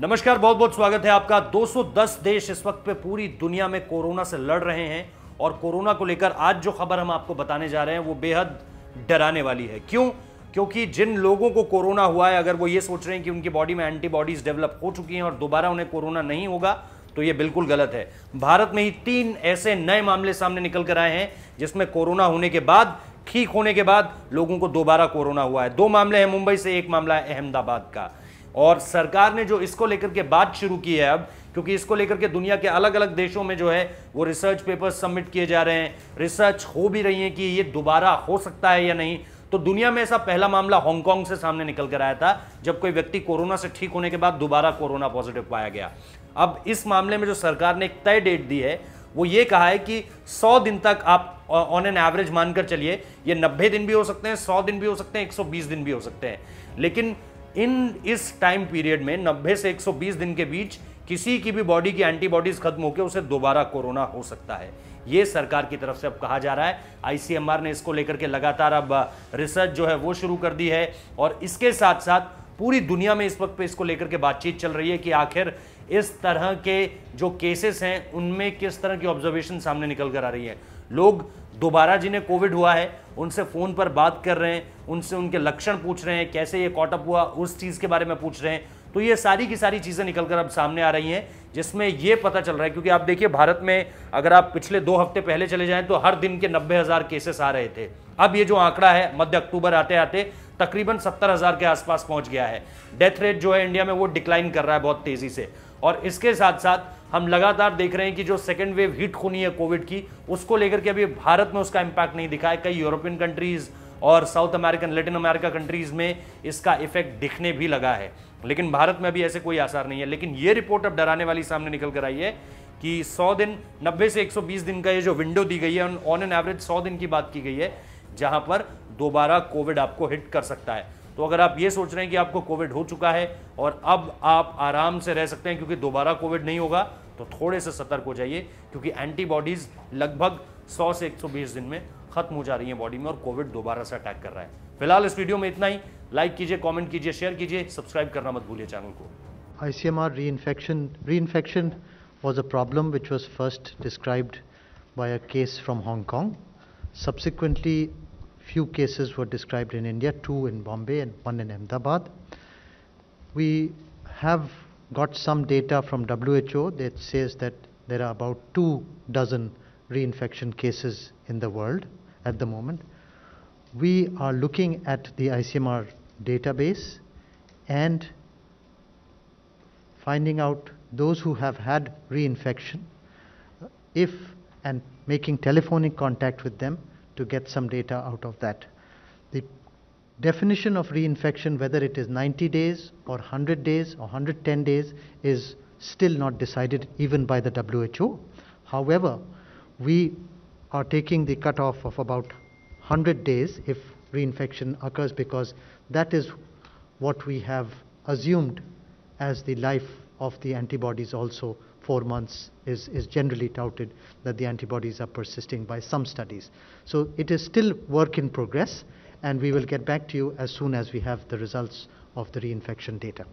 नमस्कार बहुत बहुत स्वागत है आपका 210 देश इस वक्त पे पूरी दुनिया में कोरोना से लड़ रहे हैं और कोरोना को लेकर आज जो खबर हम आपको बताने जा रहे हैं वो बेहद डराने वाली है क्यों क्योंकि जिन लोगों को कोरोना हुआ है अगर वो ये सोच रहे हैं कि उनकी बॉडी में एंटीबॉडीज डेवलप हो चुकी हैं और दोबारा उन्हें कोरोना नहीं होगा तो ये बिल्कुल गलत है भारत में ही तीन ऐसे नए मामले सामने निकल कर आए हैं जिसमें कोरोना होने के बाद ठीक होने के बाद लोगों को दोबारा कोरोना हुआ है दो मामले हैं मुंबई से एक मामला है अहमदाबाद का और सरकार ने जो इसको लेकर के बात शुरू की है अब क्योंकि इसको लेकर के दुनिया के अलग अलग देशों में जो है वो रिसर्च पेपर सबमिट किए जा रहे हैं रिसर्च हो भी रही है कि ये दोबारा हो सकता है या नहीं तो दुनिया में ऐसा पहला मामला हांगकांग से सामने निकल कर आया था जब कोई व्यक्ति कोरोना से ठीक होने के बाद दोबारा कोरोना पॉजिटिव पाया गया अब इस मामले में जो सरकार ने एक तय डेट दी है वो ये कहा है कि 100 दिन तक आप ऑन एन एवरेज मानकर चलिए ये 90 दिन भी हो सकते हैं 100 दिन भी हो सकते हैं 120 दिन भी हो सकते हैं लेकिन इन इस टाइम पीरियड में 90 से 120 दिन के बीच किसी की भी बॉडी की एंटीबॉडीज खत्म होकर उसे दोबारा कोरोना हो सकता है ये सरकार की तरफ से अब कहा जा रहा है आईसीएमआर ने इसको लेकर के लगातार अब रिसर्च जो है वो शुरू कर दी है और इसके साथ साथ पूरी दुनिया में इस वक्त पे इसको लेकर के बातचीत चल रही है कि आखिर इस तरह के जो केसेस हैं उनमें किस तरह की ऑब्जर्वेशन सामने निकल कर आ रही है लोग दोबारा जिन्हें कोविड हुआ है उनसे फ़ोन पर बात कर रहे हैं उनसे उनके लक्षण पूछ रहे हैं कैसे ये कॉटअप हुआ उस चीज़ के बारे में पूछ रहे हैं तो ये सारी की सारी चीज़ें निकलकर अब सामने आ रही हैं जिसमें ये पता चल रहा है क्योंकि आप देखिए भारत में अगर आप पिछले दो हफ्ते पहले चले जाएं तो हर दिन के नब्बे हज़ार केसेस आ रहे थे अब ये जो आंकड़ा है मध्य अक्टूबर आते आते तकरीबन सत्तर हज़ार के आसपास पहुंच गया है डेथ रेट जो है इंडिया में वो डिक्लाइन कर रहा है बहुत तेज़ी से और इसके साथ साथ हम लगातार देख रहे हैं कि जो सेकेंड वेव हिट होनी है कोविड की उसको लेकर के अभी भारत में उसका इम्पैक्ट नहीं दिखा है कई यूरोपियन कंट्रीज़ और South American Latin America countries में इसका इफेक्ट दिखने भी लगा है लेकिन भारत में अभी ऐसे कोई आसार नहीं है लेकिन ये रिपोर्ट अब डराने वाली सामने निकल कर आई है कि 100 दिन 90 से 120 दिन का ये जो विंडो दी गई है ऑन एन एवरेज 100 दिन की बात की गई है जहां पर दोबारा कोविड आपको हिट कर सकता है तो अगर आप ये सोच रहे हैं कि आपको कोविड हो चुका है और अब आप आराम से रह सकते हैं क्योंकि दोबारा कोविड नहीं होगा तो थोड़े से सतर्क हो जाइए क्योंकि एंटीबॉडीज़ लगभग 100 से 120 दिन में खत्म हो जा रही है बॉडी में और कोविड दोबारा से अटैक कर रहा है फिलहाल इस वीडियो में इतना ही लाइक कीजिए कॉमेंट कीजिए शेयर कीजिए सब्सक्राइब करना मत भूलिए चैनल को I C M R reinfection reinfection was a problem which was first described by a case from Hong Kong subsequently Few cases were described in India, two in Bombay and one in Ahmedabad. We have got some data from WHO that says that there are about two dozen reinfection cases in the world at the moment. We are looking at the ICMR database and finding out those who have had reinfection if and making telephonic contact with them to get some data out of that. The definition of reinfection, whether it is 90 days or 100 days or 110 days, is still not decided even by the WHO. However, we are taking the cutoff of about 100 days if reinfection occurs because that is what we have assumed as the life of the antibodies also four months is, is generally touted that the antibodies are persisting by some studies. So it is still work in progress and we will get back to you as soon as we have the results of the reinfection data.